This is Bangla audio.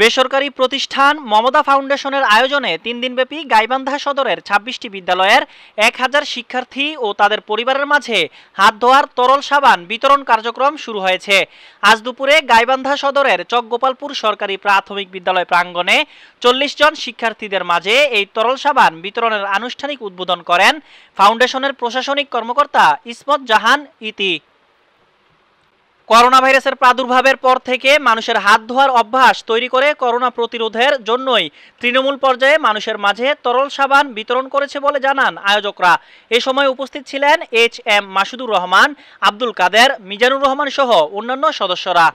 বেসরকারি প্রতিষ্ঠান মমতা ফাউন্ডেশনের আয়োজনে তিন দিনব্যাপী গাইবান্ধা সদরের ছাব্বিশটি বিদ্যালয়ের এক হাজার শিক্ষার্থী ও তাদের পরিবারের মাঝে হাত ধোয়ার তরল সাবান বিতরণ কার্যক্রম শুরু হয়েছে আজ দুপুরে গাইবান্ধা সদরের চকগোপালপুর সরকারি প্রাথমিক বিদ্যালয় প্রাঙ্গণে চল্লিশ জন শিক্ষার্থীদের মাঝে এই তরল সাবান বিতরণের আনুষ্ঠানিক উদ্বোধন করেন ফাউন্ডেশনের প্রশাসনিক কর্মকর্তা ইসমত জাহান ইতি করোনা ভাইরাসের প্রাদুর্ভাবের পর থেকে মানুষের হাত ধোয়ার অভ্যাস তৈরি করে করোনা প্রতিরোধের জন্যই তৃণমূল পর্যায়ে মানুষের মাঝে তরল সাবান বিতরণ করেছে বলে জানান আয়োজকরা এ সময় উপস্থিত ছিলেন এইচ এম মাসুদুর রহমান আব্দুল কাদের মিজানুর রহমান সহ অন্যান্য সদস্যরা